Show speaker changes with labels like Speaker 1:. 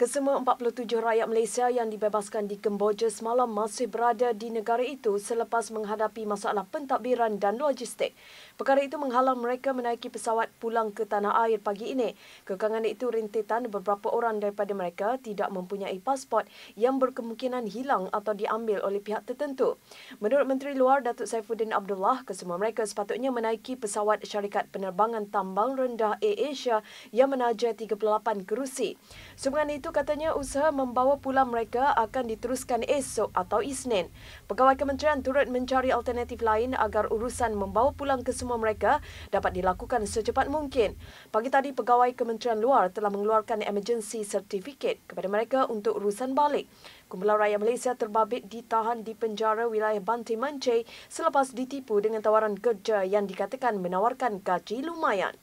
Speaker 1: Kesemua 47 rakyat Malaysia yang dibebaskan di Kemboja semalam masih berada di negara itu selepas menghadapi masalah pentadbiran dan logistik. Perkara itu menghalang mereka menaiki pesawat pulang ke tanah air pagi ini. Kekangan itu rintitan beberapa orang daripada mereka tidak mempunyai pasport yang berkemungkinan hilang atau diambil oleh pihak tertentu. Menurut Menteri Luar Datuk Saifuddin Abdullah, kesemua mereka sepatutnya menaiki pesawat syarikat penerbangan tambang rendah Air Asia yang menaja 38 kerusi. Sumbangan itu katanya usaha membawa pulang mereka akan diteruskan esok atau Isnin. Pegawai kementerian turut mencari alternatif lain agar urusan membawa pulang ke semua mereka dapat dilakukan secepat mungkin. Pagi tadi, pegawai kementerian luar telah mengeluarkan emergency certificate kepada mereka untuk urusan balik. Kumpulan Raya Malaysia terbabit ditahan di penjara wilayah Banti Mancai selepas ditipu dengan tawaran kerja yang dikatakan menawarkan gaji lumayan.